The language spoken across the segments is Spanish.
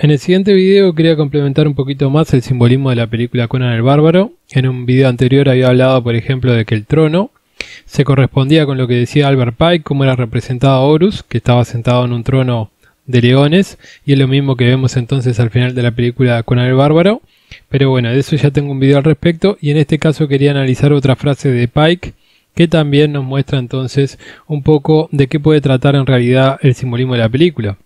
En el siguiente video quería complementar un poquito más el simbolismo de la película Conan el Bárbaro. En un video anterior había hablado, por ejemplo, de que el trono se correspondía con lo que decía Albert Pike, cómo era representado Horus, que estaba sentado en un trono de leones, y es lo mismo que vemos entonces al final de la película Conan el Bárbaro. Pero bueno, de eso ya tengo un video al respecto, y en este caso quería analizar otra frase de Pike, que también nos muestra entonces un poco de qué puede tratar en realidad el simbolismo de la película.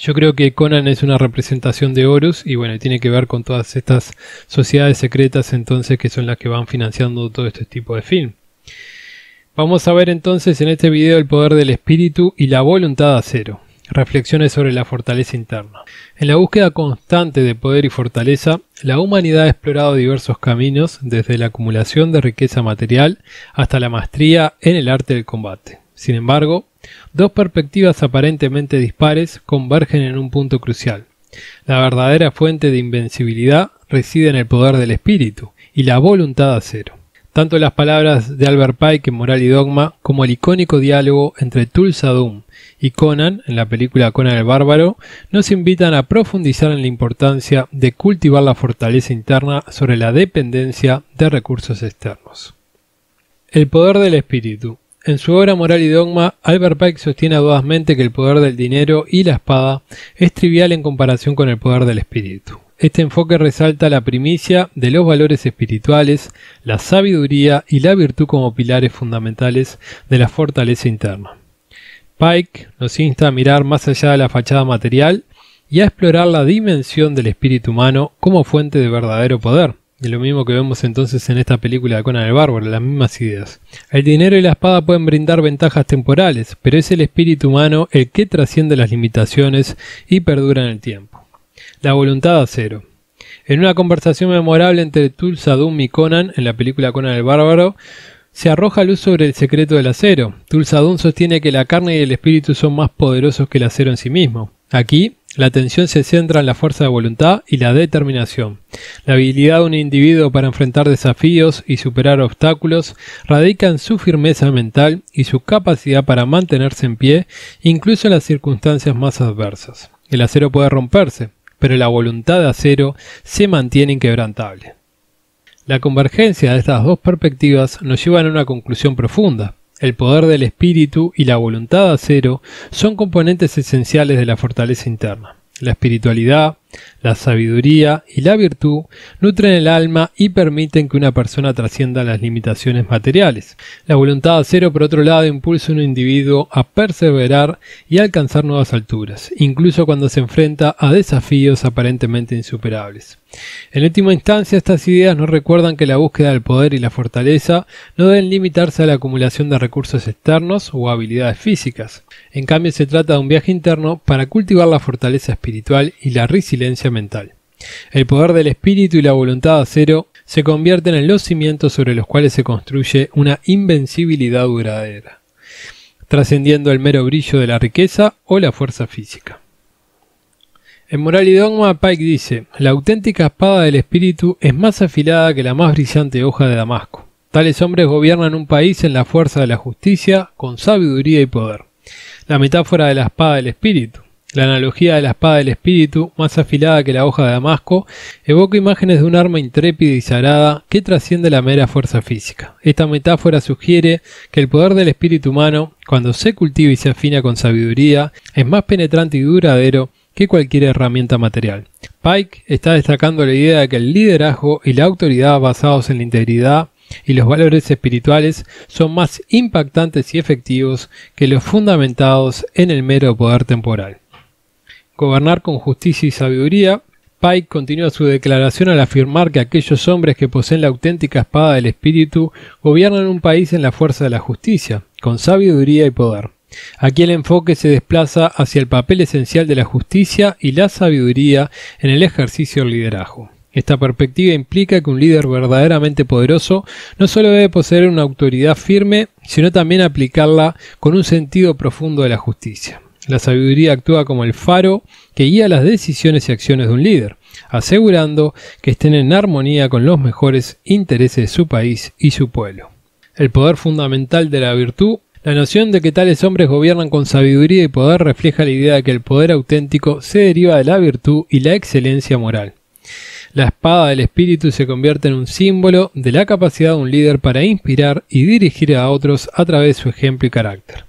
Yo creo que Conan es una representación de Horus y bueno, tiene que ver con todas estas sociedades secretas entonces que son las que van financiando todo este tipo de film. Vamos a ver entonces en este video el poder del espíritu y la voluntad a cero. Reflexiones sobre la fortaleza interna. En la búsqueda constante de poder y fortaleza, la humanidad ha explorado diversos caminos, desde la acumulación de riqueza material hasta la maestría en el arte del combate. Sin embargo, dos perspectivas aparentemente dispares convergen en un punto crucial. La verdadera fuente de invencibilidad reside en el poder del espíritu y la voluntad a cero. Tanto las palabras de Albert Pike en Moral y Dogma como el icónico diálogo entre Tulsa Doom y Conan en la película Conan el Bárbaro nos invitan a profundizar en la importancia de cultivar la fortaleza interna sobre la dependencia de recursos externos. El poder del espíritu en su obra Moral y Dogma, Albert Pike sostiene audazmente que el poder del dinero y la espada es trivial en comparación con el poder del espíritu. Este enfoque resalta la primicia de los valores espirituales, la sabiduría y la virtud como pilares fundamentales de la fortaleza interna. Pike nos insta a mirar más allá de la fachada material y a explorar la dimensión del espíritu humano como fuente de verdadero poder. Y lo mismo que vemos entonces en esta película de Conan el Bárbaro, las mismas ideas. El dinero y la espada pueden brindar ventajas temporales, pero es el espíritu humano el que trasciende las limitaciones y perdura en el tiempo. La voluntad de cero. En una conversación memorable entre Tulsa y Conan en la película Conan el Bárbaro, se arroja luz sobre el secreto del acero. Tulsa sostiene que la carne y el espíritu son más poderosos que el acero en sí mismo. Aquí, la atención se centra en la fuerza de voluntad y la determinación. La habilidad de un individuo para enfrentar desafíos y superar obstáculos radica en su firmeza mental y su capacidad para mantenerse en pie incluso en las circunstancias más adversas. El acero puede romperse, pero la voluntad de acero se mantiene inquebrantable. La convergencia de estas dos perspectivas nos lleva a una conclusión profunda el poder del espíritu y la voluntad de cero son componentes esenciales de la fortaleza interna. La espiritualidad, la sabiduría y la virtud nutren el alma y permiten que una persona trascienda las limitaciones materiales. La voluntad a cero, por otro lado, impulsa a un individuo a perseverar y alcanzar nuevas alturas, incluso cuando se enfrenta a desafíos aparentemente insuperables. En última instancia, estas ideas nos recuerdan que la búsqueda del poder y la fortaleza no deben limitarse a la acumulación de recursos externos o habilidades físicas. En cambio, se trata de un viaje interno para cultivar la fortaleza espiritual y la resiliencia mental. El poder del espíritu y la voluntad acero se convierten en los cimientos sobre los cuales se construye una invencibilidad duradera, trascendiendo el mero brillo de la riqueza o la fuerza física. En Moral y Dogma, Pike dice, la auténtica espada del espíritu es más afilada que la más brillante hoja de Damasco. Tales hombres gobiernan un país en la fuerza de la justicia, con sabiduría y poder. La metáfora de la espada del espíritu. La analogía de la espada del espíritu, más afilada que la hoja de Damasco, evoca imágenes de un arma intrépida y zarada que trasciende la mera fuerza física. Esta metáfora sugiere que el poder del espíritu humano, cuando se cultiva y se afina con sabiduría, es más penetrante y duradero que cualquier herramienta material. Pike está destacando la idea de que el liderazgo y la autoridad basados en la integridad y los valores espirituales son más impactantes y efectivos que los fundamentados en el mero poder temporal. Gobernar con justicia y sabiduría, Pike continúa su declaración al afirmar que aquellos hombres que poseen la auténtica espada del espíritu gobiernan un país en la fuerza de la justicia, con sabiduría y poder. Aquí el enfoque se desplaza hacia el papel esencial de la justicia y la sabiduría en el ejercicio del liderazgo. Esta perspectiva implica que un líder verdaderamente poderoso no solo debe poseer una autoridad firme, sino también aplicarla con un sentido profundo de la justicia. La sabiduría actúa como el faro que guía las decisiones y acciones de un líder, asegurando que estén en armonía con los mejores intereses de su país y su pueblo. El poder fundamental de la virtud la noción de que tales hombres gobiernan con sabiduría y poder refleja la idea de que el poder auténtico se deriva de la virtud y la excelencia moral. La espada del espíritu se convierte en un símbolo de la capacidad de un líder para inspirar y dirigir a otros a través de su ejemplo y carácter.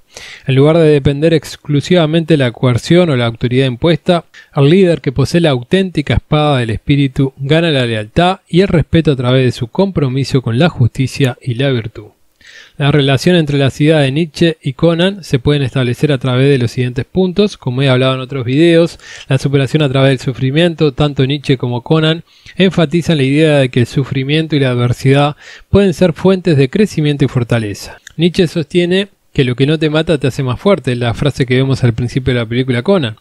En lugar de depender exclusivamente de la coerción o la autoridad impuesta, el líder que posee la auténtica espada del espíritu gana la lealtad y el respeto a través de su compromiso con la justicia y la virtud. La relación entre la ciudad de Nietzsche y Conan se pueden establecer a través de los siguientes puntos, como he hablado en otros videos, la superación a través del sufrimiento, tanto Nietzsche como Conan enfatizan la idea de que el sufrimiento y la adversidad pueden ser fuentes de crecimiento y fortaleza. Nietzsche sostiene que lo que no te mata te hace más fuerte, la frase que vemos al principio de la película Conan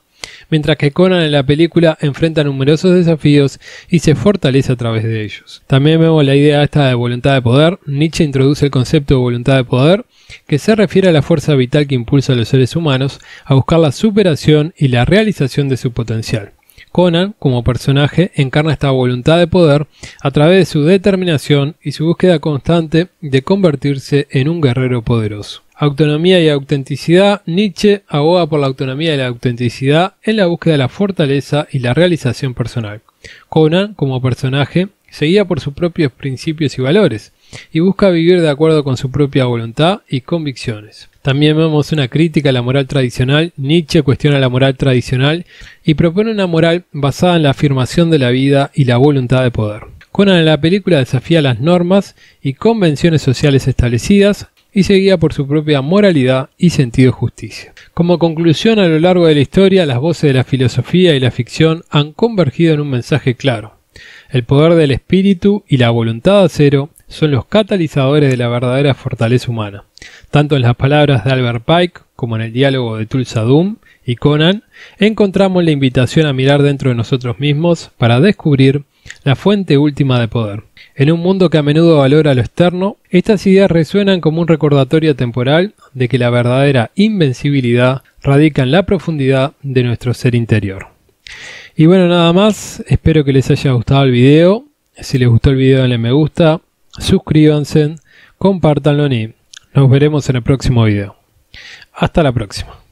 mientras que Conan en la película enfrenta numerosos desafíos y se fortalece a través de ellos. También vemos la idea esta de voluntad de poder, Nietzsche introduce el concepto de voluntad de poder, que se refiere a la fuerza vital que impulsa a los seres humanos a buscar la superación y la realización de su potencial. Conan, como personaje, encarna esta voluntad de poder a través de su determinación y su búsqueda constante de convertirse en un guerrero poderoso. Autonomía y autenticidad. Nietzsche aboga por la autonomía y la autenticidad en la búsqueda de la fortaleza y la realización personal. Conan, como personaje, seguía por sus propios principios y valores, y busca vivir de acuerdo con su propia voluntad y convicciones. También vemos una crítica a la moral tradicional, Nietzsche cuestiona la moral tradicional y propone una moral basada en la afirmación de la vida y la voluntad de poder. Conan en la película desafía las normas y convenciones sociales establecidas, y guía por su propia moralidad y sentido de justicia. Como conclusión, a lo largo de la historia, las voces de la filosofía y la ficción han convergido en un mensaje claro. El poder del espíritu y la voluntad de acero son los catalizadores de la verdadera fortaleza humana, tanto en las palabras de Albert Pike como en el diálogo de Tulsa Doom y Conan, encontramos la invitación a mirar dentro de nosotros mismos para descubrir la fuente última de poder. En un mundo que a menudo valora lo externo, estas ideas resuenan como un recordatorio temporal de que la verdadera invencibilidad radica en la profundidad de nuestro ser interior. Y bueno, nada más, espero que les haya gustado el video. Si les gustó el video denle me gusta, suscríbanse, compártanlo y nos veremos en el próximo video. Hasta la próxima.